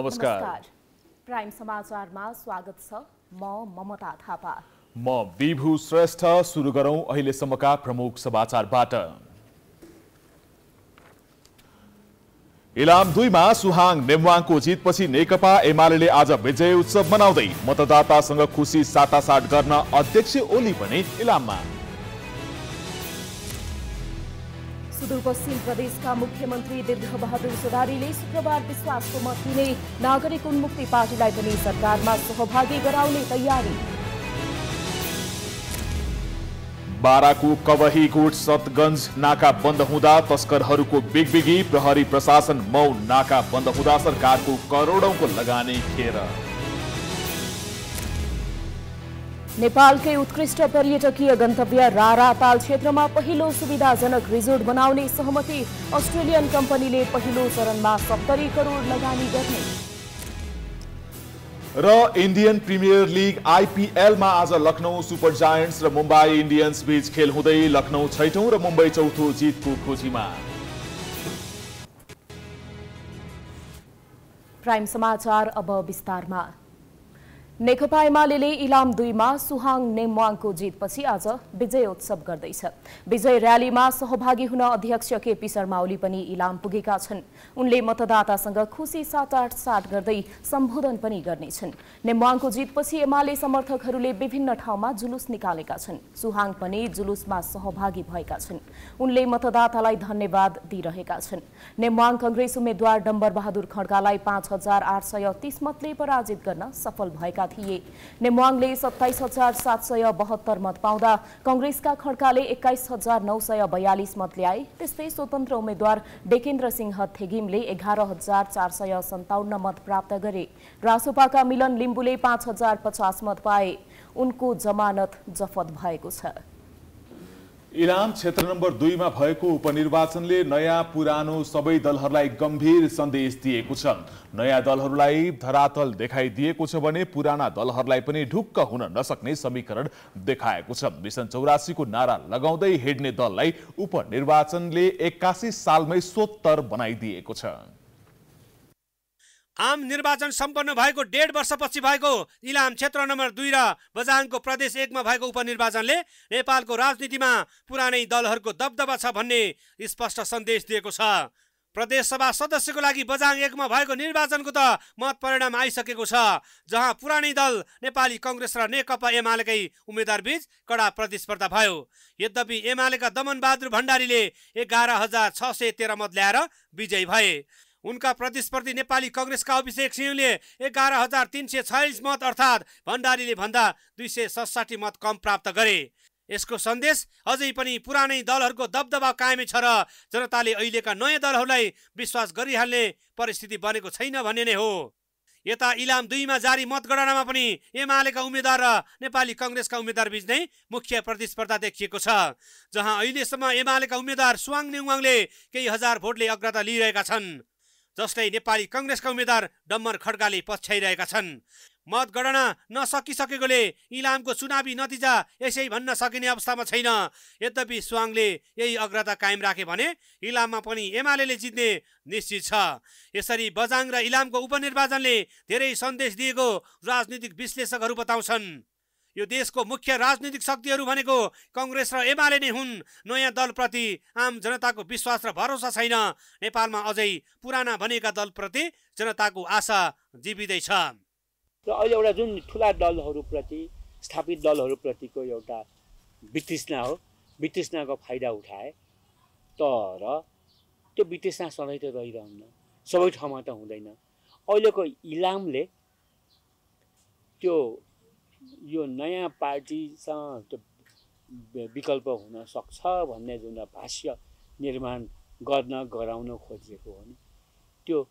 नमस्कार प्राइम समाचारमा स्वागत छ म ममता थापा म विभू श्रेष्ठ सुरु गरौँ अहिलेसम्मका प्रमुख समाचारबाट इलाम दुईमा सुहाङ नेमवाङको जितपछि नेकपा एमाले आज विजय उत्सव मनाउँदै मतदातासँग खुसी साटासाट गर्न अध्यक्ष ओली पनि इलाममा सुदूरपश्चिम प्रदेश का मुख्यमंत्री दीर्घ बहादुर सुधारी ने शुक्रवार विश्वास को मत दिने नागरिक उन्मुक्ति पार्टी पार्टीलाई सरकार में सहभागी कराने गराउने तयारी कवही कवहीकोट सतगंज नाका बन्द हुँदा तस्करहरूको बिगबिगी प्रहरी प्रशासन मौ नाका बन्द हुँदा करोड़ों को लगाने खेरा नेपालकै उत्कृष्ट पर्यटकीय गन्तव्य राराताल क्षेत्रमा पहिलो सुविधाजनक रिजोर्ट बनाउने सहमति अस्ट्रेलियन कम्पनीले पहिलो चरणमा सत्तरी करोड लगानी गर्ने र इन्डियन प्रिमियर लिग आइपिएलमा आज लखनऊ सुपर जायन्ट्स र मुम्बई इन्डियन्स बीच खेल हुँदै लखनऊ छैटौँ र मुम्बई चौथो जितको खोजीमा प्राइम समाचार अब विस्तारमा नेकपा एमाले इलाम दुईमा सुहाङ नेमवाङको जितपछि आज विजय उत्सव गर्दैछ विजय र्यालीमा सहभागी हुन अध्यक्ष केपी शर्मा ओली पनि इलाम पुगेका छन् उनले मतदातासँग खुसी साटासाट गर्दै सम्बोधन पनि गर्नेछन् नेमवाङको जितपछि एमाले समर्थकहरूले विभिन्न ठाउँमा जुलुस निकालेका छन् सुहाङ पनि जुलुसमा सहभागी भएका छन् उनले मतदातालाई धन्यवाद दिइरहेका छन् नेमवाङ कङ्ग्रेस उम्मेद्वार डम्बरबहादुर खड्कालाई पाँच हजार आठ सय तीस मतले पराजित गर्न सफल भएका थिए नेमवाङले सत्ताइस हजार सात सय बहत्तर मत पाउँदा कङ्ग्रेसका खड्काले एक्काइस हजार नौ सय बयालिस मत ल्याए त्यस्तै स्वतन्त्र उम्मेद्वार डेकेन्द्र सिंह थेगिमले एघार हजार चार सय सन्ताउन्न मत प्राप्त गरे रासोपाका मिलन लिम्बुले पाँच हजार पचास मत पाए उनको जमानत जफत भएको छ इलाम क्षेत्र नम्बर दुईमा भएको उपनिर्वाचनले नयाँ पुरानो सबै दलहरूलाई गम्भीर सन्देश दिएको छ नयाँ दलहरूलाई धरातल देखाइदिएको छ भने पुराना दलहरूलाई पनि ढुक्क हुन नसक्ने समीकरण देखाएको छ मिसन चौरासीको नारा लगाउँदै हिँड्ने दललाई उपनिर्वाचनले एक्कासी सालमै सोत्तर बनाइदिएको छ आम निर्वाचन सम्पन्न भएको डेढ वर्षपछि भएको इलाम क्षेत्र नम्बर दुई र बजाङको प्रदेश एकमा भएको उपनिर्वाचनले नेपालको राजनीतिमा पुरानै दलहरूको दबदबा छ भन्ने स्पष्ट सन्देश दिएको छ प्रदेश सभा सदस्यको लागि बजाङ एकमा भएको निर्वाचनको त मत परिणाम आइसकेको छ जहाँ पुरानै दल नेपाली कङ्ग्रेस र नेकपा एमालेकै उम्मेद्वारबीच कडा प्रतिस्पर्धा भयो यद्यपि एमालेका दमनबहादुर भण्डारीले एघार हजार छ सय तेह्र मत ल्याएर विजयी भए उनका प्रतिस्पर्धी नेपाली कङ्ग्रेसका अभिषेक सिंहले एघार हजार तिन सय छयालिस मत अर्थात् भण्डारीले भन्दा दुई सय सत्साठी मत कम प्राप्त गरे यसको सन्देश अझै पनि पुरानै दलहरूको दबदबा कायमै छ र जनताले अहिलेका नयाँ दलहरूलाई विश्वास गरिहाल्ने परिस्थिति बनेको छैन भन्ने नै हो यता इलाम दुईमा जारी मतगणनामा पनि एमालेका उम्मेद्वार र नेपाली कङ्ग्रेसका उम्मेद्वार बीच नै मुख्य प्रतिस्पर्धा देखिएको छ जहाँ अहिलेसम्म एमालेका उम्मेद्वार सुवाङ नेवाङले केही हजार भोटले अग्रता लिइरहेका छन् जसलाई नेपाली कङ्ग्रेसका उम्मेद्वार डम्बर खड्काले पछ्याइरहेका छन् मतगणना नसकिसकेकोले इलामको चुनावी नतिजा यसै भन्न सकिने अवस्थामा छैन यद्यपि स्वाङले यही अग्रता कायम राखे भने इलाममा पनि एमाले जित्ने निश्चित छ यसरी बजाङ र इलामको उपनिर्वाचनले धेरै सन्देश दिएको राजनीतिक विश्लेषकहरू बताउँछन् यो देशको मुख्य राजनीतिक शक्तिहरू भनेको कङ्ग्रेस र एमाले नै हुन् नयाँ दलप्रति आम जनताको विश्वास र भरोसा छैन नेपालमा अझै पुराना भनेका दलप्रति जनताको आशा जीविँदैछ र अहिले एउटा जुन ठुला दलहरूप्रति स्थापित दलहरूप्रतिको एउटा वितृष्णा हो वितृष्णाको फाइदा उठाए तर त्यो वितृष्णा सधैँ त रहिरहन्न सबै ठाउँमा त हुँदैन अहिलेको इलामले त्यो यो नयाँ पार्टीसँग त्यो विकल्प हुनसक्छ भन्ने जुन भाष्य निर्माण गर्न गराउन खोजिएको हो नि त्यो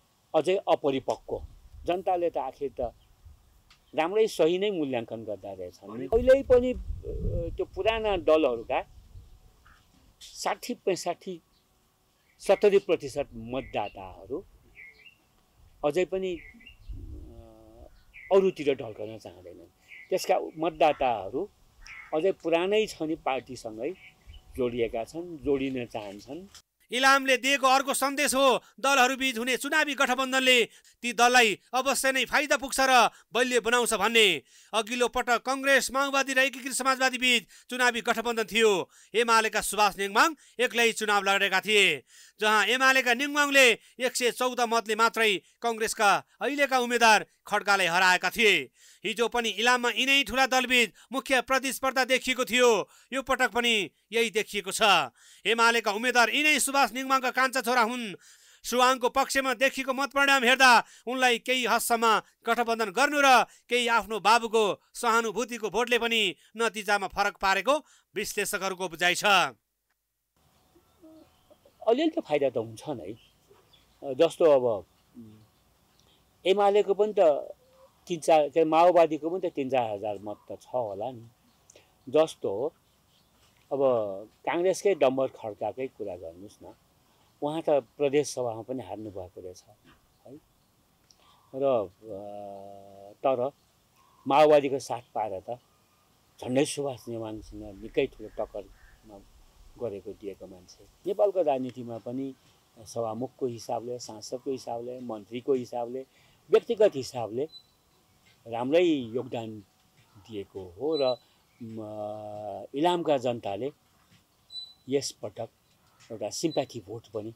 अझै अपरिपक्व जनताले त आखिर त राम्रै सही नै मूल्याङ्कन गर्दा रहेछन् कहिल्यै पनि त्यो पुराना दलहरूका साठी पैँसाठी सत्तरी प्रतिशत मतदाताहरू अझै पनि अरूतिर ढल्कन चाहँदैनन् त्यसका मतदाताहरू अझै पुरानै छनी पार्टीसँगै जोडिएका छन् जोडिन चाहन्छन् इलामले दिएको अर्को सन्देश हो दलहरू बिच हुने चुनावी गठबन्धनले ती दललाई अवश्य नै फाइदा पुग्छ र बलियो बनाउँछ भन्ने अघिल्लो पटक कङ्ग्रेस माओवादी र एकीकृत समाजवादी बिच चुनावी गठबन्धन थियो एमालेका सुभाष नेङमाङ एक्लै चुनाव लडेका थिए जहाँ एमालेका निङवाङले एक सय चौध मतले मात्रै कङ्ग्रेसका अहिलेका उम्मेद्वार खड्कालाई हराएका थिए हिजो पनि इलाममा यिनै ठुला दलबीच मुख्य प्रतिस्पर्धा देखिएको थियो यो पटक पनि यही देखिएको छ एमालेका उम्मेद्वार यिनै सुभाष निङवाङका कान्छा छोरा हुन् सुवाङको पक्षमा देखिएको मतपरिणाम हेर्दा उनलाई केही हदसम्म गठबन्धन गर्नु र केही आफ्नो बाबुको सहानुभूतिको भोटले पनि नतिजामा फरक पारेको विश्लेषकहरूको बुझाइ छ अलिअलि त फाइदा त हुन्छ नै जस्तो अब एमालेको पनि त तिन चार के माओवादीको पनि त तिन चार हजार मत त छ होला नि जस्तो अब काङ्ग्रेसकै डम्बर खड्काकै कुरा गर्नुहोस् न उहाँ त प्रदेश सभामा पनि हार्नु भएको रहेछ है र तर माओवादीको साथ पाएर त झन्डै सुभाष नेवाङसँग निकै ठुलो टक्करमा गरेको दिएको मान्छे नेपालको राजनीतिमा पनि सभामुखको हिसाबले सांसदको हिसाबले मन्त्रीको हिसाबले व्यक्तिगत हिसाबले राम्रै योगदान दिएको हो र इलामका जनताले यसपटक एउटा सिम्प्याथी भोट पनि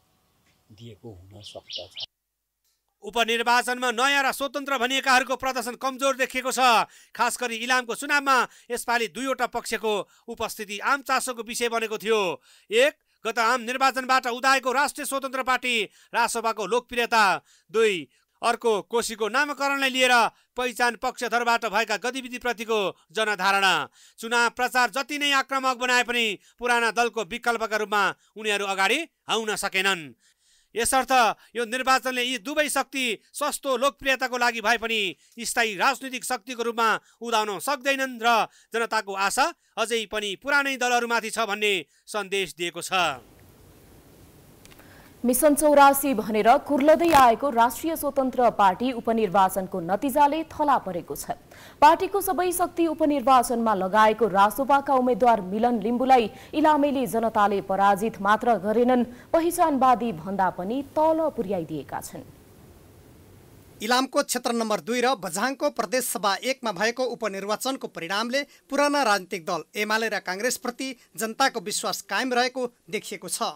दिएको हुन सक्दछ उपनिर्वाचनमा नयाँ र स्वतन्त्र भनिएकाहरूको प्रदर्शन कमजोर देखिएको छ खास गरी इलामको चुनावमा यसपालि दुईवटा पक्षको उपस्थिति आम चासोको विषय बनेको थियो एक गत आम निर्वाचनबाट उदाएको राष्ट्रिय स्वतन्त्र पार्टी राजसभाको लोकप्रियता दुई अर्को कोशीको नामाकरणलाई लिएर पहिचान पक्षधरबाट भएका गतिविधिप्रतिको जनधारणा चुनाव प्रचार जति नै आक्रमक बनाए पनि पुराना दलको विकल्पका रूपमा उनीहरू अगाडि आउन सकेनन् यसर्थ यो निर्वाचनले यी दुवै शक्ति सस्तो लोकप्रियताको लागि भए पनि स्थायी राजनीतिक शक्तिको रूपमा उदाउन सक्दैनन् र जनताको आशा अझै पनि पुरानै दलहरूमाथि छ भन्ने सन्देश दिएको छ मिसन चौरासी भनेर कुर्लदै आएको राष्ट्रिय स्वतन्त्र पार्टी उपनिर्वाचनको नतिजाले थला परेको छ पार्टीको सबै शक्ति उपनिर्वाचनमा लगाएको रासोपाका उम्मेद्वार मिलन लिम्बुलाई इलामेली जनताले पराजित मात्र गरेनन् पहिचानवादी भन्दा पनि तल पुर्याइदिएका छन् इलामको क्षेत्र नम्बर दुई र बझाङको प्रदेशसभा एकमा भएको उपनिर्वाचनको परिणामले पुराना राजनीतिक दल एमाले र काङ्ग्रेसप्रति जनताको विश्वास कायम रहेको देखिएको छ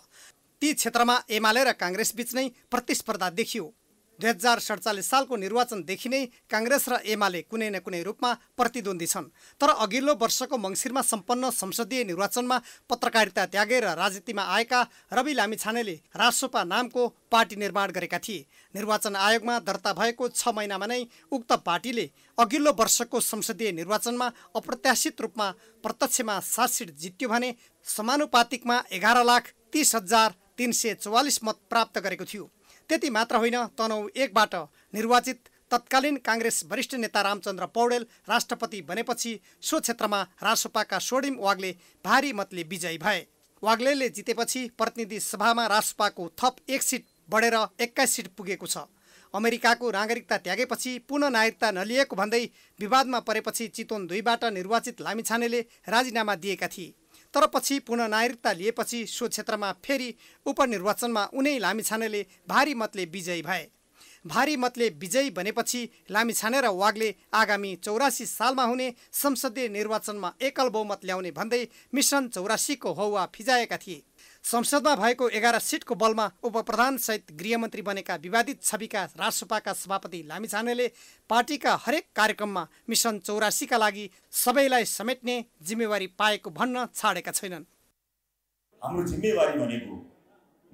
ती क्षेत्रमा एमाले र काङ्ग्रेसबीच नै प्रतिस्पर्धा देखियो दुई हजार सडचालिस सालको निर्वाचनदेखि नै काङ्ग्रेस र एमाले कुनै न कुनै रूपमा प्रतिद्वन्दी छन् तर अघिल्लो वर्षको मङ्सिरमा सम्पन्न संसदीय निर्वाचनमा पत्रकारिता त्यागेर राजनीतिमा आएका रवि लामिछानेले रासोपा नामको पार्टी निर्माण गरेका थिए निर्वाचन आयोगमा दर्ता भएको छ महिनामा नै उक्त पार्टीले अघिल्लो वर्षको संसदीय निर्वाचनमा अप्रत्याशित रूपमा प्रत्यक्षमा सात सिट जित्यो भने समानुपातिकमा एघार लाख तिस हजार तिन सय चौवालिस मत प्राप्त गरेको थियो त्यति मात्र होइन तनहु एकबाट निर्वाचित तत्कालीन काङ्ग्रेस वरिष्ठ नेता रामचन्द्र पौडेल राष्ट्रपति बनेपछि सो क्षेत्रमा रासोपाका सोडिम वाग्ले भारी मतले विजयी भए वाग्ले जितेपछि प्रतिनिधि सभामा रासोपाको थप एक सिट बढेर एक्काइस सिट पुगेको छ अमेरिकाको नागरिकता त्यागेपछि पुनः नागरिकता नलिएको भन्दै विवादमा परेपछि चितवन दुईबाट निर्वाचित लामिछानेले राजीनामा दिएका थिए तर पछि पुनः नागरिकता लिएपछि सो क्षेत्रमा फेरि उपनिर्वाचनमा उनै लामिछानेले भारी मतले विजयी भए भारी मतले विजयी बनेपछि लामिछाने र वागले आगामी चौरासी सालमा हुने संसदीय निर्वाचनमा एकल बहुमत ल्याउने भन्दै मिसन चौरासीको हौवा फिजाएका थिए संसदमा भएको एघार सिटको बलमा उपप्रधानसहित गृहमन्त्री बनेका विवादित छविका राजसपाका सभापति लामिछानेले पार्टीका हरेक कार्यक्रममा मिसन चौरासीका लागि सबैलाई समेट्ने जिम्मेवारी पाएको भन्न छाडेका छैनन् हाम्रो जिम्मेवारी भनेको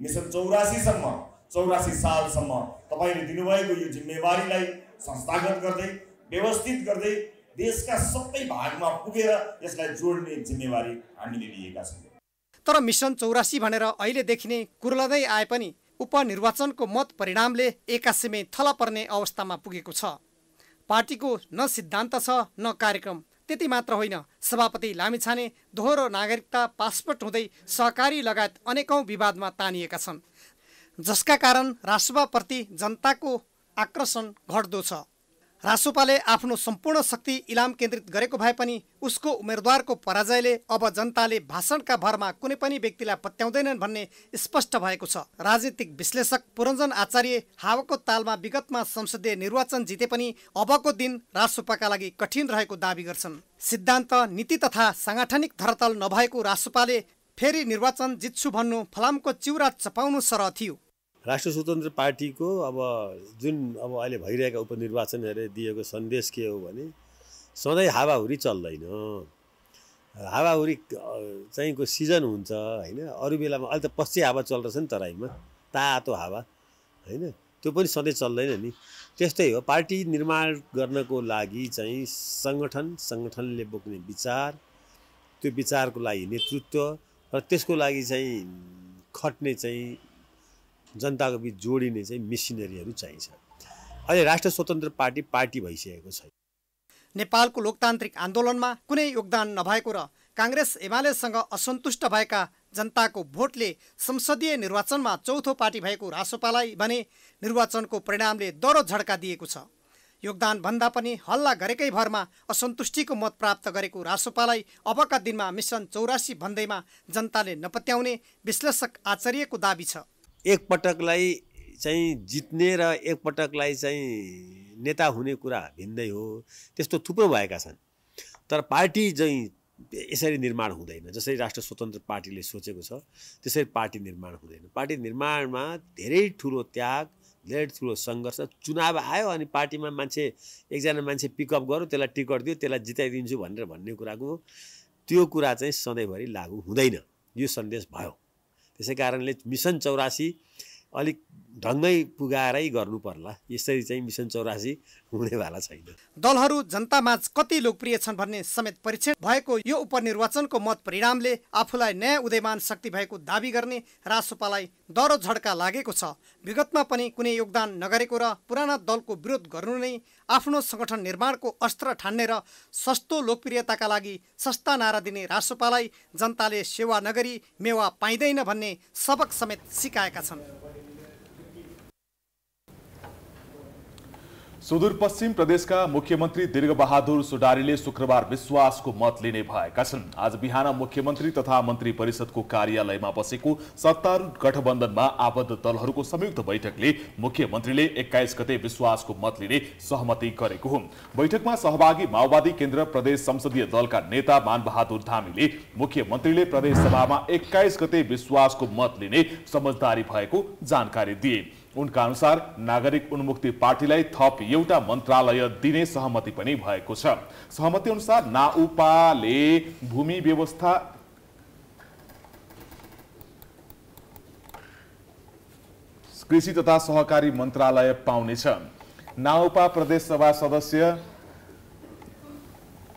मिसन चौरासीसम्म चौरासी सालसम्म तपाईँले दिनुभएको यो जिम्मेवारीलाई संस्थागत गर्दै व्यवस्थित गर्दै देशका सबै भागमा पुगेर यसलाई जोड्ने जिम्मेवारी हामीले लिएका छौँ तर मिसन चौरासी भनेर अहिले देखिने कुर्लदै आए पनि उपनिर्वाचनको मत परिणामले एकासीमै थला पर्ने अवस्थामा पुगेको छ पार्टीको न सिद्धान्त छ न कार्यक्रम त्यति मात्र होइन सभापति लामिछाने दोहोरो नागरिकता पासपोर्ट हुँदै सहकारी लगायत अनेकौँ विवादमा तानिएका छन् जसका कारण राजसभाप्रति जनताको आकर्षण घट्दो छ रासोपाले आफ्नो सम्पूर्ण शक्ति इलाम केन्द्रित गरेको भए पनि उसको उम्मेद्वारको पराजयले अब जनताले भाषणका भरमा कुनै पनि व्यक्तिलाई पत्याउँदैनन् भन्ने स्पष्ट भएको छ राजनीतिक विश्लेषक पुरञ्जन आचार्य हावाको तालमा विगतमा संसदीय निर्वाचन जिते पनि अबको दिन रासोपाका लागि कठिन रहेको दावी गर्छन् सिद्धान्त नीति तथा साङ्गठनिक धरतल नभएको रासोपाले फेरि निर्वाचन जित्छु भन्नु फलामको चिउरा चपाउनु सरह थियो राष्ट्रिय स्वतन्त्र पार्टीको अब जुन अब अहिले भइरहेका उपनिर्वाचनहरू दिएको सन्देश के हो भने सधैँ हावाहुरी चल्दैन हावाहुरी चाहिँको सिजन हुन्छ होइन अरू बेलामा अहिले त पश्चिम हावा चल्दछ नि तराईमा तातो हावा होइन त्यो पनि सधैँ चल्दैन नि त्यस्तै हो पार्टी निर्माण गर्नको लागि चाहिँ सङ्गठन सङ्गठनले बोक्ने विचार त्यो विचारको लागि नेतृत्व र त्यसको लागि चाहिँ खट्ने चाहिँ जनताको बिच जोडिने चाहिँ मेसिनरीहरू चाहिन्छ अहिले राष्ट्र स्वतन्त्र पार्टी पार्टी भइसकेको छ नेपालको लोकतान्त्रिक आन्दोलनमा कुनै योगदान नभएको र काङ्ग्रेस एमालेसँग असन्तुष्ट भएका जनताको भोटले संसदीय निर्वाचनमा चौथो पार्टी भएको रासोपालाई भने निर्वाचनको परिणामले दह्रो झड्का दिएको छ योगदान भन्दा पनि हल्ला गरेकै भरमा असन्तुष्टिको मत प्राप्त गरेको रासोपालाई अबका दिनमा मिसन चौरासी भन्दैमा जनताले नपत्याउने विश्लेषक आचार्यको दावी छ एकपटकलाई चाहिँ जित्ने र एकपटकलाई चाहिँ नेता हुने कुरा भिन्दै हो त्यस्तो थुप्रो भएका छन् तर पार्टी चाहिँ यसरी निर्माण हुँदैन जसरी राष्ट्र स्वतन्त्र पार्टीले सोचेको छ त्यसरी पार्टी निर्माण हुँदैन पार्टी निर्माणमा धेरै ठुलो त्याग धेरै ठुलो सङ्घर्ष चुनाव आयो अनि पार्टीमा मान्छे एकजना मान्छे पिकअप गर्यो त्यसलाई टिकट दियो त्यसलाई जिताइदिन्छु भनेर भन्ने कुराको त्यो कुरा चाहिँ सधैँभरि लागु हुँदैन यो सन्देश भयो त्यसै कारणले मिसन चौरासी अलिक ढङ्गै पुगाएरै गर्नु पर्ला यसरी चाहिँ मिसन चौरासी हुनेवाला छैन दलहरू जनतामाझ कति लोकप्रिय छन् भन्ने समेत परीक्षण भएको यो उपनिर्वाचनको मत परिणामले आफूलाई नयाँ उदयमान शक्ति भएको दावी गर्ने रासोपालाई डरो झड्का लागेको छ विगतमा पनि कुनै योगदान नगरेको र पुराना दलको विरोध गर्नु नै आफ्नो सङ्गठन निर्माणको अस्त्र ठान्ने र सस्तो लोकप्रियताका लागि सस्ता नारा दिने रासोपालाई जनताले सेवा नगरी मेवा पाइँदैन भन्ने सबक समेत सिकाएका छन् सुदूरपश्चिम प्रदेशका मुख्यमन्त्री दीर्घबहादुर सुडारीले शुक्रबार विश्वासको मत लिने भएका छन् आज बिहान मुख्यमन्त्री तथा मन्त्री परिषदको कार्यालयमा बसेको सत्तारूढ गठबन्धनमा आबद्ध दलहरूको संयुक्त बैठकले मुख्यमन्त्रीले एक्काइस गते विश्वासको मत लिने सहमति गरेको हो बैठकमा सहभागी माओवादी केन्द्र प्रदेश संसदीय दलका नेता मानबहादुर धामीले मुख्यमन्त्रीले प्रदेश सभामा एक्काइस गते विश्वासको मत लिने समझदारी भएको जानकारी दिए उनका अनुसार नागरिक उन्मुक्ति पार्टीलाई थप एउटा मन्त्रालय दिने सहमति पनि भएको छ सहमति अनुसार नाउपाले भूमि व्यवस्था कृषि तथा सहकारी मन्त्रालय पाउनेछ नाउपा प्रदेश सभा सदस्य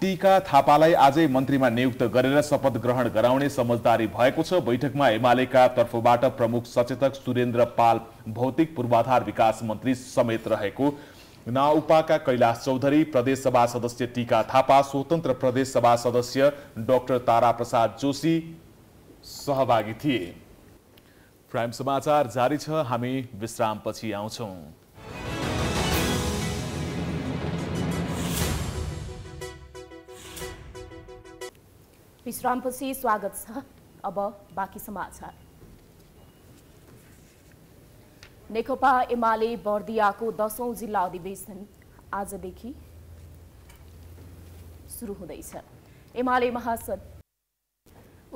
टिका थापालाई आजै मन्त्रीमा नियुक्त गरेर शपथ ग्रहण गराउने समझदारी भएको छ बैठकमा एमालेका तर्फबाट प्रमुख सचेतक सुरेन्द्र पाल भौतिक पूर्वाधार विकास मन्त्री समेत रहेको नाउपाका कैलाश चौधरी प्रदेशसभा सदस्य टिका थापा स्वतन्त्र प्रदेशसभा सदस्य डाक्टर तारा प्रसाद जोशी सहभागी थिए प्राइम समाचार जारी छ हामी विश्रामपछि आउँछौँ विश्रामपछि स्वागत छ अब बाँकी समाचार नेकपा एमाले बर्दियाको दसौँ जिल्ला अधिवेशन आजदेखि सुरु हुँदैछ एमाले महासभ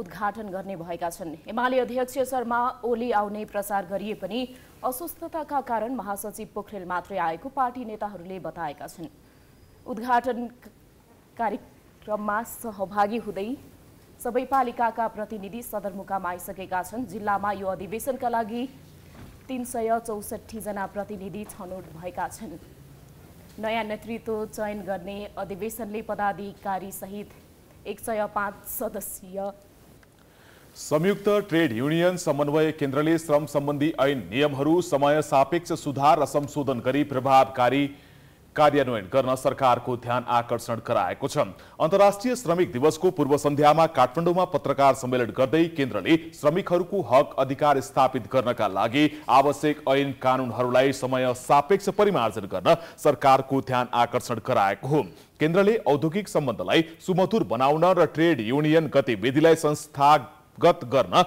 उद्घाटन गर्ने भएका छन् एमाले अध्यक्ष शर्मा ओली आउने प्रचार गरिए पनि अस्वस्थताका कारण महासचिव पोखरेल मात्रै आएको पार्टी नेताहरूले बताएका छन् उद्घाटन कार्यक्रममा सहभागी हुँदै सबै पालिकाका प्रतिनिधि सदरमुकाम आइसकेका छन् जिल्लामा यो अधिवेशनका लागि तीन सय चौसठीजना प्रतिनिधि छनौट भएका छन् नयाँ नेतृत्व चयन गर्ने अधिवेशनले पदाधिकारी सहित एक सय पाँच सदस्यीय संयुक्त ट्रेड युनियन समन्वय केन्द्रले श्रम सम्बन्धी ऐन नियमहरू समय सापेक्ष सुधार र संशोधन गरी प्रभावकारी कार्यान्वयन गर्न सरकारको ध्यान आकर्षण गराएको छ अन्तर्राष्ट्रिय श्रमिक दिवसको पूर्व सन्ध्यामा काठमाडौँमा पत्रकार सम्मेलन गर्दै केन्द्रले श्रमिकहरूको हक अधिकार स्थापित गर्नका लागि आवश्यक ऐन कानूनहरूलाई समय सापेक्ष परिमार्जन गर्न सरकारको ध्यान आकर्षण गराएको हो केन्द्रले औद्योगिक सम्बन्धलाई सुमधुर बनाउन र ट्रेड युनियन गतिविधिलाई संस्थागत गर्न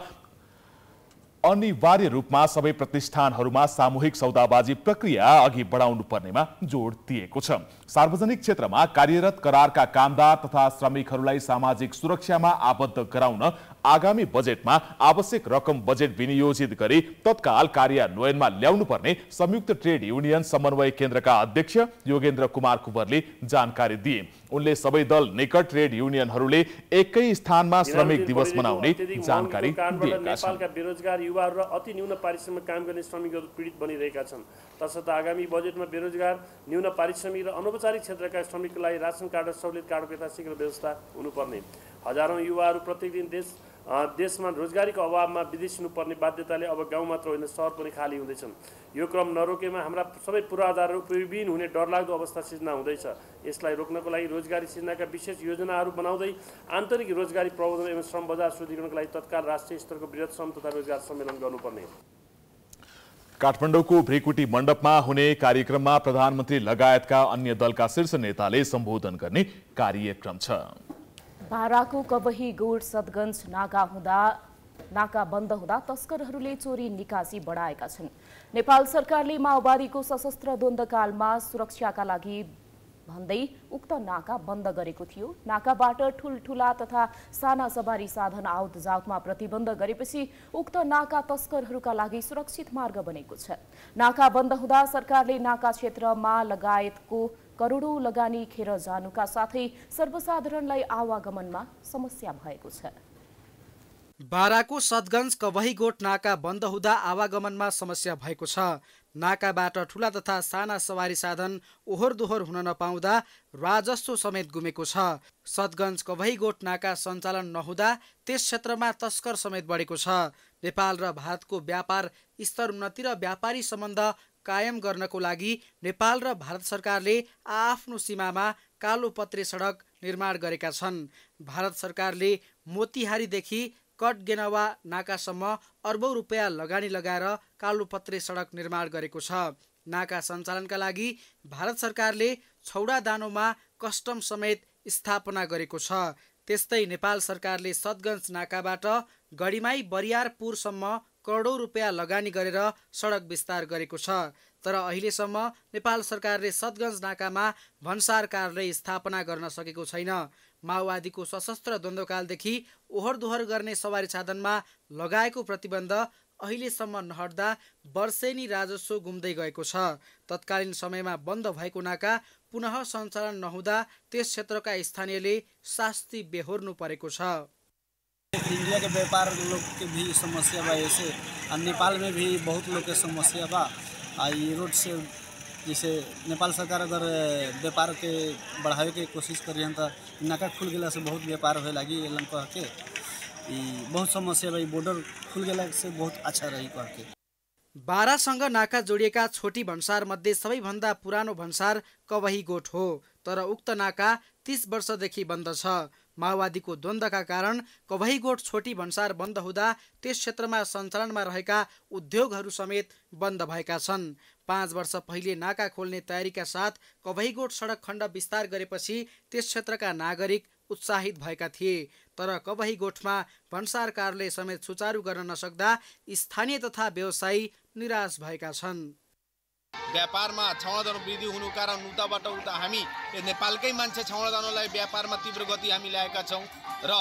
अनिवार्य रूपमा सबै प्रतिष्ठानहरूमा सामूहिक सौदाबाजी प्रक्रिया अघि बढाउनु पर्नेमा जोड दिएको छ सार्वजनिक क्षेत्रमा कार्यरत करारका कामदार तथा श्रमिकहरूलाई सामाजिक सुरक्षामा आबद्ध गराउन आगामी बजेटमा आवश्यक रकम बजेट विनियोजित गरी तत्काल कार्यान्वयनमा ल्याउनुपर्ने संयुक्त ट्रेड युनियन समन्वय केन्द्रका अध्यक्ष योगेन्द्र कुमार कुवरले जानकारी दिए उनले सबै दल निकट ट्रेड युनियनहरूले एकै स्थानमा श्रमिक दिवस मनाउने जानकारी दिएका छन् बेरोजगार युवाहरू र अति न्यून पारिश्रमिक काम गर्ने श्रमिकहरू पीडित बनिरहेका छन् तसर्थ आगामी बजेटमा बेरोजगार न्यून पारिश्रमिक र अनौपचारिक क्षेत्रका श्रमिकलाई राशन कार्ड र सहुलियत कार्डको यथाशीघ्र व्यवस्था हुनुपर्ने हजारौँ युवाहरू प्रत्येक दिन देश देशमा रोजगारीको अभावमा विदेश हुनुपर्ने बाध्यताले अब गाउँ मात्र होइन सहर पनि खाली हुँदैछन् यो क्रम नरोकेमा हाम्रा सबै पूर्वाधारहरू प्रविहीन हुने डरलाग्दो अवस्था सिर्जना हुँदैछ यसलाई रोक्नको लागि रोजगारी सिर्जनाका विशेष योजनाहरू बनाउँदै आन्तरिक रोजगारी प्रबन्धन एवं श्रम बजार सुदृढको लागि तत्काल राष्ट्रिय स्तरको वृहत श्रम तथा रोजगार सम्मेलन गर्नुपर्ने काठमाडौँको भ्रिकुटी मण्डपमा हुने कार्यक्रममा प्रधानमन्त्री लगायतका अन्य दलका शीर्ष नेताले सम्बोधन गर्ने कार्यक्रम छ भाराको कबही गोड सदगन्ज नाका हुँदा नाका बन्द हुँदा तस्करहरूले चोरी निकासी बढाएका छन् नेपाल सरकारले माओवादीको सशस्त्र द्वन्दकालमा सुरक्षाका लागि भन्दै उक्त नाका बन्द गरेको थियो नाकाबाट ठुल्ठुला तथा साना सवारी साधन आउत जाउतमा प्रतिबन्ध गरेपछि उक्त नाका तस्करहरूका लागि सुरक्षित मार्ग बनेको छ नाका बन्द हुँदा सरकारले नाका क्षेत्रमा लगायतको करोडौँ लगानी खेर जानुका साथै सर्वसाधारणलाई आवागमनमा समस्या भएको छ बाराको सदगन्ज कवहीगोट नाका बन्द हुँदा आवागमनमा समस्या भएको छ नाकाबाट ठुला तथा साना सवारी साधन ओहोर दोहोर हुन नपाउँदा राजस्व समेत गुमेको छ सदगन्ज कवहीगोट नाका सञ्चालन नहुँदा त्यस क्षेत्रमा तस्कर समेत बढेको छ नेपाल र भारतको व्यापार स्तर उन्नति र व्यापारी सम्बन्ध कायम गर्नको लागि नेपाल र भारत सरकारले आआफ्नो सीमामा कालोपत्रे सडक निर्माण गरेका छन् भारत सरकारले मोतिहारीदेखि कटगेनवा नाकासम्म अर्बौँ रुपियाँ लगानी लगाएर कालोपत्रे सडक निर्माण गरेको छ नाका सञ्चालनका लागि भारत सरकारले छौडा दानोमा कस्टम समेत स्थापना गरेको छ त्यस्तै नेपाल सरकारले सतगन्ज नाकाबाट गढीमाई बरियारपुरसम्म करोडौँ रुपियाँ लगानी गरेर सडक विस्तार गरेको छ तर अहिलेसम्म नेपाल सरकारले सतगञ्ज नाकामा भन्सार कार्यालय स्थापना गर्न सकेको छैन माओवादीको सशस्त्र द्वन्द्वकालदेखि दोहोर गर्ने सवारी साधनमा लगाएको प्रतिबन्ध अहिलेसम्म नहट्दा वर्षेनी राजस्व गुम्दै गएको छ तत्कालीन समयमा बन्द भएको नाका पुनः सञ्चालन नहुँदा त्यस क्षेत्रका स्थानीयले शास्ति बेहोर्नु परेको छ इंडिया के व्यापार लोग के भी समस्या बा ऐसे नेपाल में भी बहुत लोग के समस्या बा ये रोड से जैसे नेपाल सरकार अगर व्यापार के बढ़ावे के कोशिश करिए तो नाका खुल गला से बहुत व्यापार होए लगी कह के बहुत समस्या भाई बॉर्डर खुल गला से बहुत अच्छा रही कह के बारासँग नाका जोडिएका छोटी भन्सार मध्ये सबैभन्दा पुरानो भन्सार कवही गोठ हो तर उक्त नाका तिस वर्षदेखि बंद छ माओवादीको द्वन्द्वका कारण कभैगोठ छोटी भन्सार बन्द हुँदा त्यस क्षेत्रमा सञ्चालनमा रहेका उद्योगहरू समेत बन्द भएका छन् पाँच वर्ष पहिले नाका खोल्ने तयारीका साथ कभैगोठ सडक खण्ड विस्तार गरेपछि त्यस क्षेत्रका नागरिक उत्साहित भएका थिए तर कबही गोठमा भन्सार कार्यालय समेत सुचारू गर्न नसक्दा स्थानीय तथा व्यवसायी निराश भएका छन् व्यापारमा छौँदानो वृद्धि हुनु कारण उताबाट उता हामी नेपालकै मान्छे जानुलाई व्यापारमा तीव्र गति हामी ल्याएका छौँ र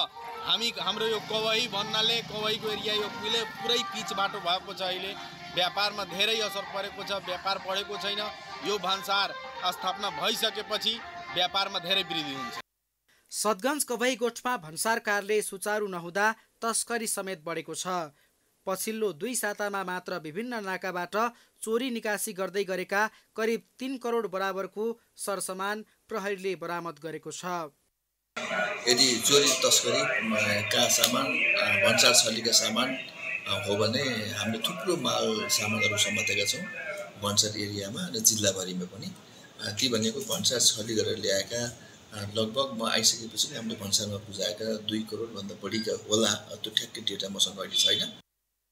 हामी हाम्रो यो कवही भन्नाले कवहीको एरिया यो पुले पुरै पिच बाटो भएको छ अहिले व्यापारमा धेरै असर परेको छ व्यापार पढेको छैन यो भन्सार स्थापना भइसकेपछि व्यापारमा धेरै वृद्धि हुन्छ सतगन्ज कवही गोठमा भन्सार कार्यालय सुचारू नहुँदा तस्करी समेत बढेको छ पछिल्लो दुई सातामा मात्र विभिन्न नाकाबाट चोरी निकासी गर्दै गरेका करिब तिन करोड बराबरको सरसामान प्रहरीले बरामद गरेको छ यदि चोरी तस्करी का सामान भन्सार छलीका सामान हो भने हामीले थुप्रो माल सामानहरू समातेका छौँ भन्सार एरियामा र जिल्लाभरिमा पनि ती भनेको भन्सार छली गरेर ल्याएका लगभग म आइसकेपछि हामीले भन्सारमा बुझाएका दुई करोडभन्दा बढीका होला त्यो ठ्याक्कै डेटा मसँग अहिले छैन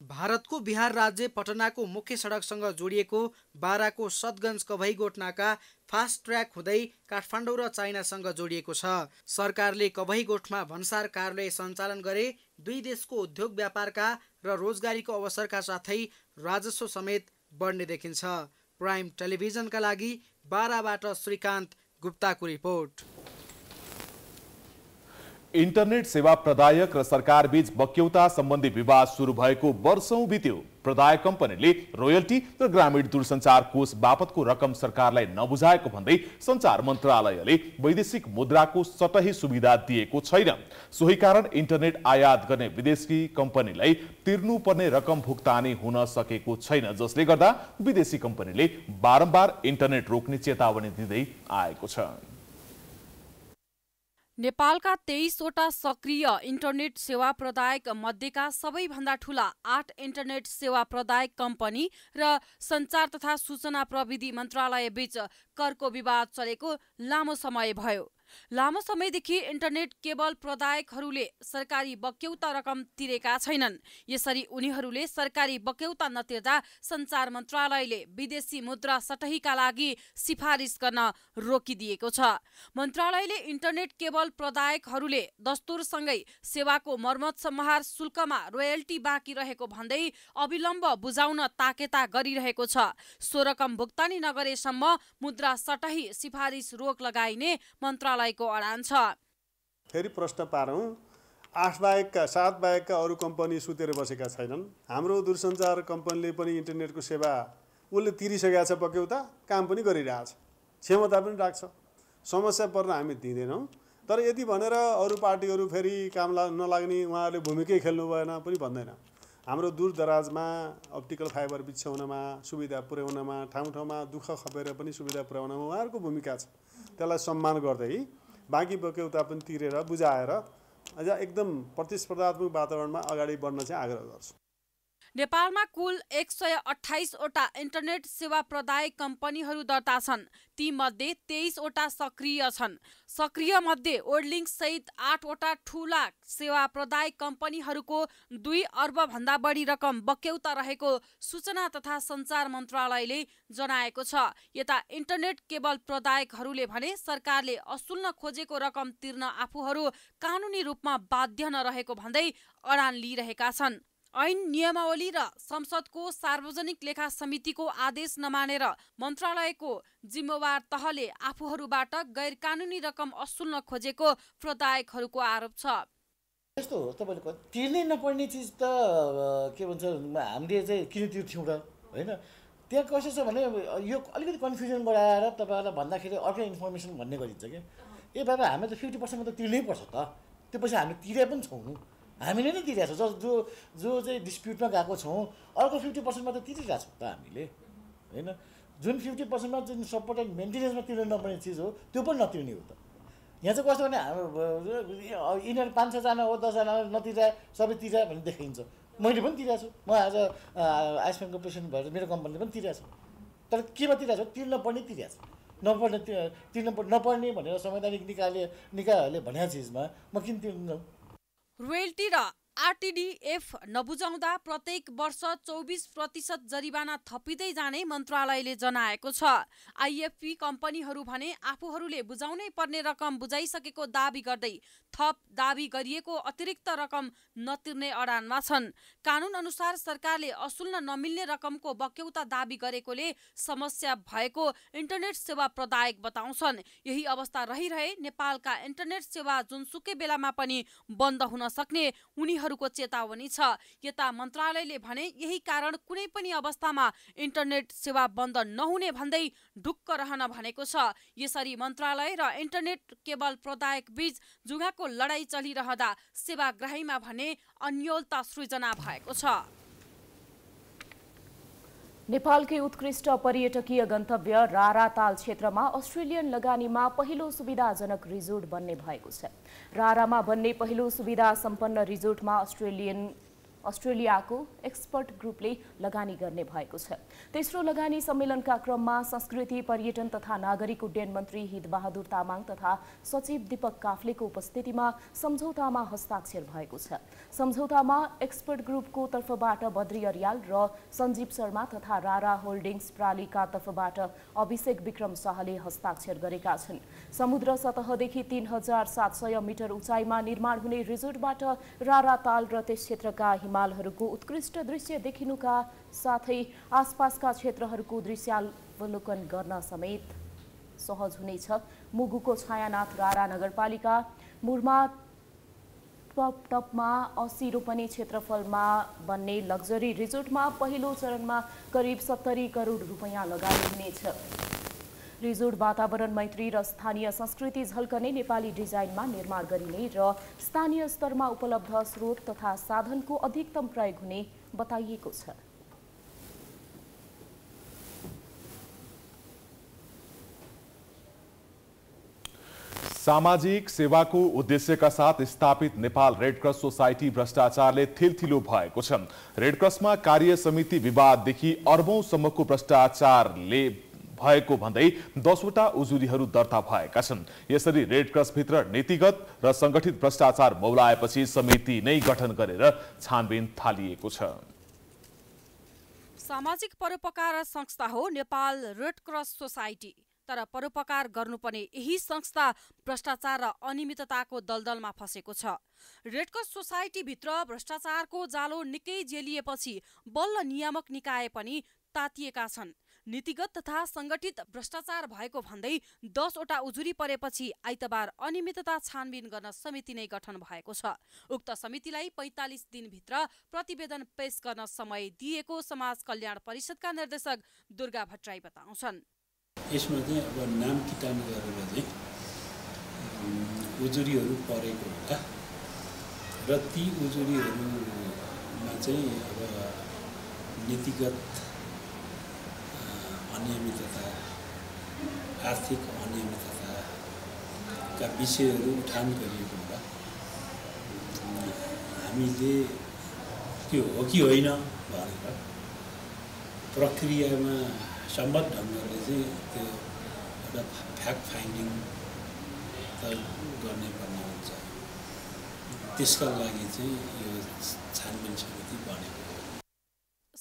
भारतको बिहार राज्य पटनाको मुख्य सडकसँग जोडिएको बाराको सतगन्ज कभैगोट नाका फास्ट ट्र्याक हुँदै काठमाडौँ र चाइनासँग जोडिएको छ सरकारले कभैगोठमा भन्सार कार्यालय सञ्चालन गरे दुई देशको उद्योग व्यापारका र रोजगारीको अवसरका साथै राजस्व समेत बढ्ने देखिन्छ प्राइम टेलिभिजनका लागि बाराबाट श्रीकान्त गुप्ताको रिपोर्ट इन्टरनेट सेवा प्रदायक र सरकारबीच बक्यौता सम्बन्धी विवाद सुरु भएको वर्षौँ बित्यो प्रदायक कम्पनीले रोयल्टी र ग्रामीण दूरसञ्चार कोष बापतको रकम सरकारलाई नबुझाएको भन्दै सञ्चार मन्त्रालयले वैदेशिक मुद्राको सतही सुविधा दिएको छैन सोही कारण इन्टरनेट आयात गर्ने विदेशी कम्पनीलाई तिर्नुपर्ने रकम भुक्तानी हुन सकेको छैन जसले गर्दा विदेशी कम्पनीले बारम्बार इन्टरनेट रोक्ने चेतावनी दिँदै आएको छ नेपालका तेइसवटा सक्रिय इन्टरनेट सेवा प्रदायक मध्येका सबैभन्दा ठूला आठ इन्टरनेट सेवा प्रदायक कम्पनी र सञ्चार तथा सूचना प्रविधि मन्त्रालयबीच करको विवाद चलेको लामो समय भयो लामो समयदेखि इन्टरनेट केबल प्रदायकहरूले सरकारी बक्यौता रकम तिरेका छैनन् यसरी उनीहरूले सरकारी बक्यौता नतिर्दा सञ्चार मन्त्रालयले विदेशी मुद्रा सटहीका लागि सिफारिस गर्न रोकिदिएको छ मन्त्रालयले इन्टरनेट केबल प्रदायकहरूले दस्तुरसँगै सेवाको मर्मत सम्हार शुल्कमा रोयल्टी बाँकी रहेको भन्दै अविलम्ब बुझाउन ताकेता गरिरहेको छ सो रकम भुक्तानी नगरेसम्म मुद्रा सटही सिफारिस रोक लगाइने मन्त्रालय विश्वविद्यालयको अडान छ फेरि प्रश्न पारौँ आठ बाहेकका सात बाहेकका अरू कम्पनी सुतेर बसेका छैनन् हाम्रो दूरसञ्चार कम्पनीले पनि इन्टरनेटको सेवा उसले तिरिसकेका छ पक्यौता काम पनि गरिरहेछ क्षमता पनि राख्छ समस्या पर्न हामी दिँदैनौँ तर यति भनेर अरू पार्टीहरू फेरि काम ला नलाग्ने उहाँहरूले भूमिकै खेल्नु भएन पनि भन्दैन हाम्रो दूरदराजमा अप्टिकल फाइबर बिछ्याउनमा सुविधा पुर्याउनमा ठाउँ ठाउँमा दुःख खपेर पनि सुविधा पुर्याउनमा उहाँहरूको भूमिका छ त्यसलाई सम्मान गर्दै बाँकी बक्यौता पनि तिरेर बुझाएर अझ एकदम प्रतिस्पर्धात्मक वातावरणमा अगाडि बढ्न चाहिँ आग्रह गर्छु नेपालमा कुल एक सय अठाइसवटा इन्टरनेट सेवा प्रदायक कम्पनीहरू दर्ता छन् तीमध्ये तेइसवटा सक्रिय छन् सक्रिय मध्ये सहित आठवटा ठुला सेवा प्रदायक कम्पनीहरूको दुई अर्बभन्दा बढी रकम बक्यौता रहेको सूचना तथा सञ्चार मन्त्रालयले जनाएको छ यता इन्टरनेट केबल प्रदायकहरूले भने सरकारले असुल्न खोजेको रकम तिर्न आफूहरू कानुनी रूपमा बाध्य नरहेको भन्दै अडान लिइरहेका छन् ऐन नियमावली र संसदको सार्वजनिक लेखा समितिको आदेश नमानेर मन्त्रालयको जिम्मेवार तहले आफूहरूबाट गैर कानुनी रकम असुल्न खोजेको प्रदायकहरूको आरोप छ यस्तो हो तपाईँले तिर्नै नपर्ने चिज त के भन्छ हामीले चाहिँ किन तिर्थ्यौँ र होइन त्यहाँ कसै छ भने यो अलिकति कन्फ्युजन बढाएर तपाईँहरूलाई भन्दाखेरि अर्कै इन्फर्मेसन भन्ने गरिन्छ क्या ए बाबा हामी त फिफ्टी पर्सेन्टमा त तिर्नै पर्छ त त्यो पैसा हामी तिरे पनि छौँ हामीले नै दिइरहेको छौँ जो जो चाहिँ डिस्प्युटमा गएको छौँ अर्को फिफ्टी पर्सेन्टमा त तिरिरहेको छौँ त हामीले होइन जुन फिफ्टी पर्सेन्टमा जुन सपोर्ट एन्ड मेन्टेनेन्समा तिर्नु नपर्ने चिज हो त्यो पनि नतिर्ने हो त यहाँ चाहिँ कस्तो भने हाम्रो यिनीहरू पाँच छजना हो दसजना नतिर्या सबै तिर्या भने देखाइन्छ मैले पनि तिरेको छु म आज आयुष्मानको पेसेन्ट भएर मेरो कम्पनीले पनि तिरेको छ तर केमा तिरेको छु पर्ने तिरेको छु नपर्ने तिर्न नपर्ने भनेर संवैधानिक निकायले निकायहरूले भनेको चिजमा म किन तिर्नु Ruel Tira. आरटिडिएफ नबुझाउँदा प्रत्येक वर्ष चौबिस प्रतिशत जरिवाना थपिँदै जाने मन्त्रालयले जनाएको छ आइएफपी कम्पनीहरू भने आफूहरूले बुझाउनै पर्ने रकम बुझाइसकेको दावी गर्दै थप दावी गरिएको अतिरिक्त रकम नतिर्ने अडानमा छन् कानुन अनुसार सरकारले असुल्न नमिल्ने रकमको बक्यौता दावी गरेकोले समस्या भएको इन्टरनेट सेवा प्रदायक बताउँछन् यही अवस्था रहिरहे नेपालका इन्टरनेट सेवा जुनसुकै बेलामा पनि बन्द हुन सक्ने उनीहरू उनीहरूको चेतावनी छ यता मन्त्रालयले भने यही कारण कुनै पनि अवस्थामा इन्टरनेट सेवा बन्द नहुने भन्दै ढुक्क रहन भनेको छ यसरी मन्त्रालय र इन्टरनेट केबल प्रदायक बीच जुगाको लडाईँ चलिरहँदा सेवाग्राहीमा भने अन्यलता सृजना भएको छ नेपालकै उत्कृष्ट पर्यटकीय गन्तव्य राराताल क्षेत्रमा अस्ट्रेलियन लगानीमा पहिलो सुविधाजनक रिजोर्ट बन्ने भएको छ रारामा बन्ने पहिलो सुविधा सम्पन्न रिजोर्टमा अस्ट्रेलियन अस्ट्रेलियाको एक्सपर्ट ग्रुपले लगानी गर्ने भएको छ तेस्रो लगानी सम्मेलनका क्रममा संस्कृति पर्यटन तथा नागरिक उड्डयन मन्त्री हितबहादुर तामाङ तथा सचिव दीपक काफ्लेको उपस्थितिमा सम्झौतामा हस्ताक्षर भएको छ सम्झौतामा एक्सपर्ट ग्रुपको तर्फबाट बद्री अर्याल र सञ्जीव शर्मा तथा रारा होल्डिङ्स प्रालीका तर्फबाट अभिषेक विक्रम शाहले हस्ताक्षर गरेका छन् समुद्र सतहदेखि तीन हजार सात सय मिटर उचाइमा निर्माण हुने रिजोर्टबाट रारा ताल र त्यस क्षेत्रका हिमा हिमालहरूको उत्कृष्ट दृश्य देखिनुका साथै आसपासका क्षेत्रहरूको दृश्यावलोकन गर्न समेत सहज हुनेछ मुगुको छायानाथ रारा नगरपालिका मुरमा टप टपमा असी रोपनी क्षेत्रफलमा बन्ने लग्जरी रिजोर्टमा पहिलो चरणमा करिब सत्तरी करोड रुपियाँ लगानी हुनेछ रिजोर्ट वातावरण मैत्री र स्थानीय संस्कृति झल्कने नेपाली डिजाइनमा निर्माण गरिने र स्थानीय स्तरमा उपलब्ध स्रोत तथा साधनको अधिकतम प्रयोग हुने बताइएको छ सामाजिक सेवाको उद्देश्यका साथ स्थापित नेपाल रेडक्रस सोसाइटी भ्रष्टाचारले थिलथिलो भएको छ रेडक्रसमा कार्य समिति विवाददेखि अर्बौंसम्मको भ्रष्टाचारले भएको भन्दै दसवटा उजुरीहरू दर्ता भएका छन् यसरी रेड क्रसभित्र नीतिगत र सङ्गठित भ्रष्टाचार मौलाएपछि समिति नै गठन गरेर छानबिन थालिएको छ सामाजिक परोपकार संस्था हो नेपाल रेड क्रस सोसाइटी तर परोपकार गर्नुपर्ने यही संस्था भ्रष्टाचार र अनियमितताको दलदलमा फँसेको छ रेडक्रस सोसाइटीभित्र भ्रष्टाचारको जालो निकै जेलिएपछि बल्ल नियामक निकाय पनि तातिएका छन् नीतिगत तथा संगठित भ्रष्टाचार भएको भन्दै दसवटा उजुरी परेपछि आइतबार अनियमितता छानबिन गर्न समिति नै गठन भएको छ उक्त समितिलाई पैँतालिस दिनभित्र प्रतिवेदन पेश गर्न समय दिएको समाज कल्याण परिषदका निर्देशक दुर्गा भट्टराई बताउँछन् यसमा चाहिँ अब नाम किताब गरेर चाहिँ उजुरीहरू परेको होला र ती उजुरीहरूमा चाहिँ अब नीतिगत अनियमितता आर्थिक अनियमितताका विषयहरू उठान गरिएको हुँदा हामीले त्यो हो कि होइन भनेर प्रक्रियामा सम्बद्ध ढङ्गले चाहिँ त्यो एउटा फ्याक्ट फाइन्डिङ त गर्नै पर्ने हुन्छ त्यसका लागि चाहिँ यो छानबिन समिति बनेको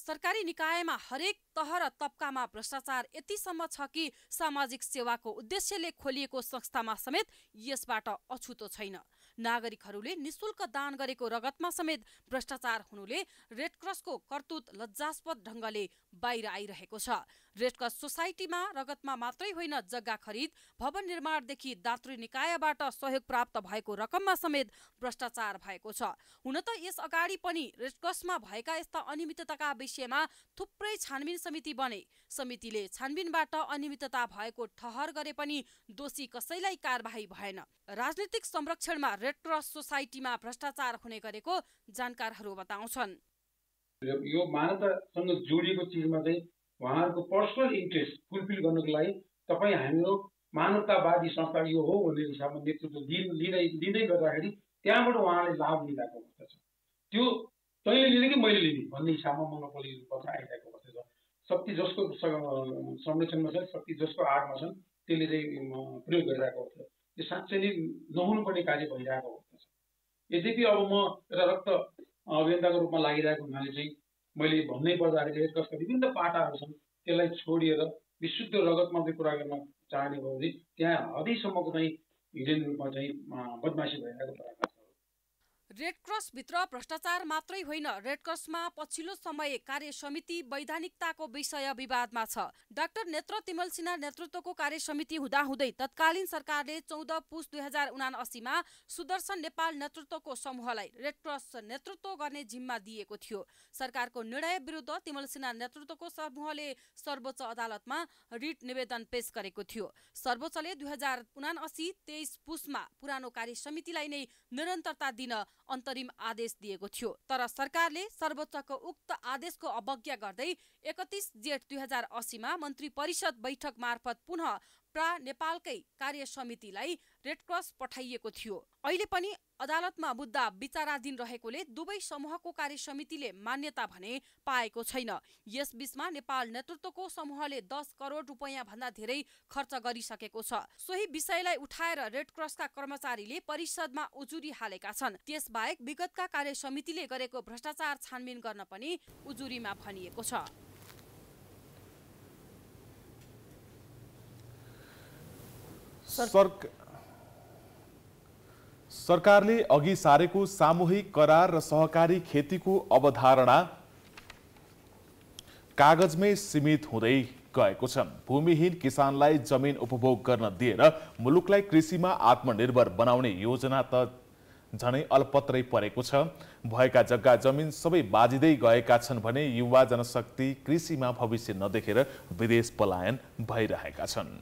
सरकारी निकायमा हरेक तह र तबकामा भ्रष्टाचार यतिसम्म छ कि सामाजिक सेवाको उद्देश्यले खोलिएको संस्थामा समेत यसबाट अछुतो छैन नागरिकहरूले निशुल्क दान गरेको रगतमा समेत भ्रष्टाचार हुनुले रेडक्रसको कर्तुत लज्जास्पद ढङ्गले बाहिर आइरहेको छ रेडक्रस सोसाइटीमा रगतमा मात्रै होइन जग्गा खरिद भवन निर्माणदेखि दात्री निकायबाट सहयोग प्राप्त भएको रकममा समेत भ्रष्टाचार भएको छ हुन त यस अगाडि पनि रेडक्रसमा भएका यस्ता अनियमितताका विषयमा थुप्रै छानबिन समिति बने समितिले छानबिनबाट अनियमितता भएको ठहर गरे पनि दोषी कसैलाई कारवाही भएन राजनीतिक संरक्षणमा रेड क्रस सोसाइटीमा भ्रष्टाचार हुने गरेको जानकारहरू बताउँछन् यो मानवतासँग जोडिएको चिजमा चाहिँ उहाँहरूको पर्सनल इन्ट्रेस्ट फुलफिल गर्नको लागि तपाईँ हाम्रो मानवतावादी संस्था यो हो भन्ने हिसाबमा नेतृत्व लिँदै लिँदै गर्दाखेरि त्यहाँबाट उहाँले लाभ लिँदाको अवस्था छ त्यो तैँले लिने कि मैले लिने भन्ने हिसाबमा मनोपली पत्र आइरहेको अवस्था छ शक्ति जसको संरक्षणमा छन् शक्ति जसको आगमा छन् त्यसले चाहिँ प्रयोग गरिरहेको अवस्था छ यो साँच्चै नै नहुनुपर्ने कार्य भइरहेको हुँदछ यद्यपि अब म एउटा रक्त अभियन्ताको रूपमा लागिरहेको हुनाले चाहिँ मैले भन्नै पर्दाखेरि कसका विभिन्न पाटाहरू छन् त्यसलाई छोडिएर विशुद्ध रगत मात्रै कुरा गर्न चाहने भने त्यहाँ हदैसम्मको चाहिँ हिडेन रूपमा चाहिँ बदमासी भइरहेको पाइरहेको छ रेडक्रसभित्र भ्रष्टाचार मात्रै होइन रेडक्रसमा पछिल्लो समय कार्य समिति वैधानिकताको विषय विवादमा छ डाक्टर नेत्र तिमल सिन्हा नेतृत्वको कार्य समिति हुँदाहुँदै तत्कालीन सरकारले चौध पुस दुई हजार उना असीमा सुदर्शन नेपाल नेतृत्वको समूहलाई रेडक्रस नेतृत्व गर्ने जिम्मा दिएको थियो सरकारको निर्णय विरुद्ध तिमल सिन्हा नेतृत्वको समूहले सर्वोच्च अदालतमा रिट निवेदन पेश गरेको थियो सर्वोच्चले दुई हजार उना असी तेइस पुसमा पुरानो कार्य समितिलाई नै निरन्तरता दिन अन्तरिम आदेश दिएको थियो तर सरकारले सर्वोच्चको उक्त आदेशको अवज्ञा गर्दै एकतिस जेठ दुई हजार असीमा मन्त्री परिषद बैठक मार्फत पुनः प्रा नेपालकै कार्य समितिलाई रेडक्रस पठाइएको थियो अहिले पनि अदालतमा मुद्दा विचाराधीन रहेकोले दुवै समूहको कार्य समितिले मान्यता भने पाएको छैन यसबीचमा नेपाल नेतृत्वको समूहले दस करोड रुपियाँ भन्दा धेरै खर्च गरिसकेको छ सोही विषयलाई उठाएर रेडक्रसका कर्मचारीले परिषदमा उजुरी हालेका छन् त्यसबाहेक विगतका कार्य समितिले गरेको भ्रष्टाचार छानबिन गर्न पनि उजुरीमा भनिएको छ सरकारले अघि सारेको सामूहिक करार र सहकारी खेतीको अवधारणा कागजमै सीमित हुँदै गएको छ भूमिहीन किसानलाई जमिन उपभोग गर्न दिएर मुलुकलाई कृषिमा आत्मनिर्भर बनाउने योजना त झनै अल्पत्रै परेको छ भएका जग्गा जमिन सबै बाजिँदै गएका छन् भने युवा जनशक्ति कृषिमा भविष्य नदेखेर विदेश पलायन भइरहेका छन्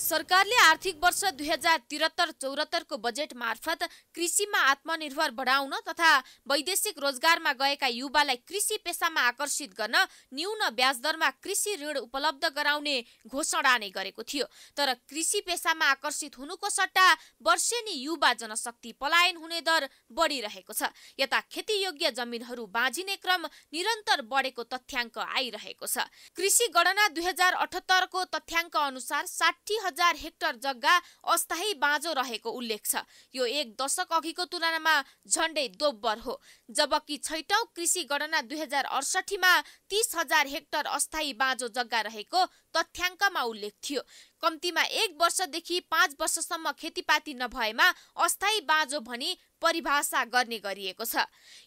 सरकारले आर्थिक वर्ष दुई हजार त्रिहत्तर चौरात्तरको बजेट मार्फत कृषिमा आत्मनिर्भर बढाउन तथा वैदेशिक रोजगारमा गएका युवालाई कृषि पेसामा आकर्षित गर्न न्यून ब्याजदरमा कृषि ऋण उपलब्ध गराउने घोषणा नै गरेको थियो तर कृषि पेसामा आकर्षित हुनुको सट्टा वर्षेनी युवा जनशक्ति पलायन हुने दर बढिरहेको छ यता खेतीयोग्य जमिनहरू बाँझिने क्रम निरन्तर बढेको तथ्याङ्क आइरहेको छ कृषि गणना दुई हजार अठहत्तरको तथ्याङ्क अनुसार साठी हजार हेक्टर जग्गा अस्थायी बाँझो रहेको उल्लेख छ यो एक दशक अघिको तुलनामा झन्डै दोब्बर हो जबकि छैटौँ कृषि गणना दुई हजार अडसठीमा तिस हजार हेक्टर अस्थायी बाँझो जग्गा रहेको तथ्याङ्कमा उल्लेख थियो कम्तीमा एक वर्षदेखि पाँच वर्षसम्म खेतीपाती नभएमा अस्थायी बाँझो भनी परिभाषा गर्ने गरिएको छ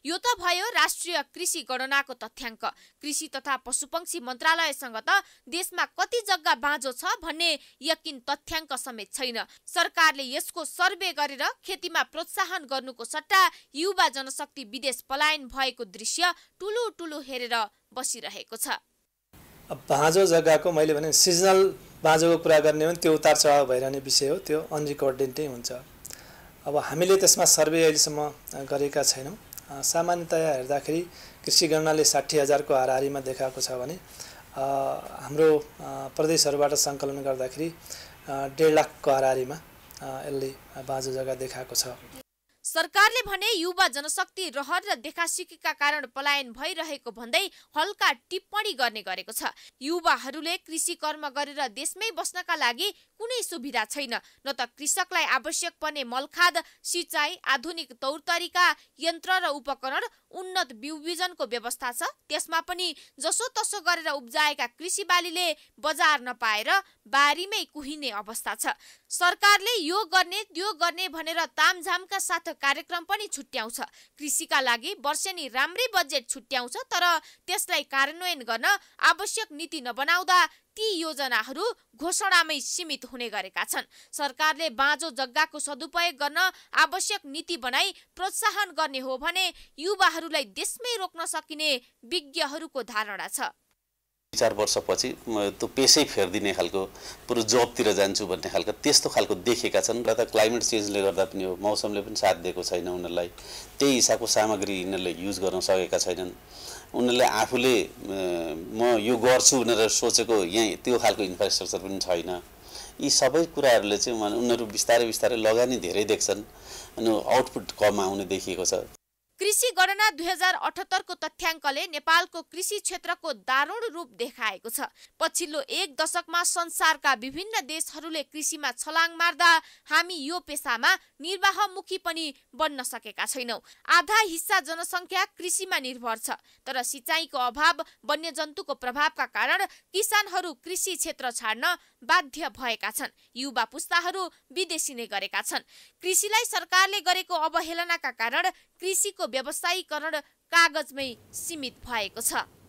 यो त भयो राष्ट्रिय कृषि गणनाको तथ्याङ्क कृषि तथा पशुपक्षी मन्त्रालयसँग त देशमा कति जग्गा बाँझो छ भन्ने यकिन तथ्याङ्क समेत छैन सरकारले यसको सर्वे गरेर खेतीमा प्रोत्साहन गर्नुको सट्टा युवा जनशक्ति विदेश पलायन भएको दृश्य टुलु टुलु हेरेर बसिरहेको छ बाँझो जग्गाको मैले भने सिजनल बाँझोको कुरा गर्ने हो भने त्यो उतार चढाव भइरहने विषय हो त्यो अनरिकर्डेन्ट नै हुन्छ अब हामीले त्यसमा सर्वे अहिलेसम्म गरेका छैनौँ सामान्यतया हेर्दाखेरि कृषि गणनाले साठी हजारको हाराहारीमा देखाएको छ भने हाम्रो प्रदेशहरूबाट सङ्कलन गर्दाखेरि डेढ लाखको हाराहारीमा यसले बाँझो जग्गा देखाएको छ सरकारले भने युवा जनशक्ति रहर र देखासिकीका कारण पलायन भइरहेको भन्दै हल्का टिप्पणी गर्ने गरेको छ युवाहरूले कृषि कर्म गरेर देशमै बस्नका लागि कुनै सुविधा छैन न त कृषकलाई आवश्यक पर्ने मलखाद सिँचाइ आधुनिक तौर तरिका यन्त्र र उपकरण उन्नत बिउ बिजनको व्यवस्था छ त्यसमा पनि जसोतसो गरेर उब्जाएका कृषि बालीले बजार नपाएर बारीमै कुहिने अवस्था छ सरकारले यो गर्ने त्यो गर्ने भनेर तामझामका साथ कार्यक्रम पनि छुट्याउँछ कृषिका लागि वर्षेनी राम्रै बजेट छुट्याउँछ तर त्यसलाई कार्यान्वयन गर्न आवश्यक नीति नबनाउँदा ती योजनाहरू घोषणामै सीमित हुने गरेका छन् सरकारले बाँझो जग्गाको सदुपयोग गर्न आवश्यक नीति बनाई प्रोत्साहन गर्ने हो भने युवाहरूलाई देशमै रोक्न सकिने विज्ञहरूको धारणा छ चार वर्षपछि त्यो पेसै फेरिदिने खालको बरु जबतिर जान्छु भन्ने खालको त्यस्तो खालको देखेका छन् र त क्लाइमेट चेन्जले गर्दा पनि हो मौसमले पनि साथ दिएको छैन उनीहरूलाई त्यही हिसाबको सामग्री यिनीहरूले युज गर्न सकेका छैनन् उनीहरूले आफूले म यो गर्छु भनेर सोचेको यहाँ त्यो खालको इन्फ्रास्ट्रक्चर पनि छैन यी सबै कुराहरूले चाहिँ उनीहरू बिस्तारै बिस्तारै लगानी धेरै देख्छन् अनि आउटपुट कम आउने देखिएको छ कृषि गणना दुई हजार अठहत्तरको तथ्याङ्कले नेपालको कृषि क्षेत्रको दारुण रूप देखाएको छ पछिल्लो एक दशकमा संसारका विभिन्न देशहरूले कृषिमा छलाङ मार्दा हामी यो पेसामा निर्वाहमुखी पनि बन्न सकेका छैनौँ आधा हिस्सा जनसङ्ख्या कृषिमा निर्भर छ तर सिँचाइको अभाव वन्यजन्तुको प्रभावका कारण किसानहरू कृषि क्षेत्र छाड्न बाध्य भएका छन् युवा पुस्ताहरू विदेशी नै गरेका छन् कृषिलाई सरकारले गरेको अवहेलनाका कारण कृषिको व्यवसायीकरण कागजमै सीमित भएको छ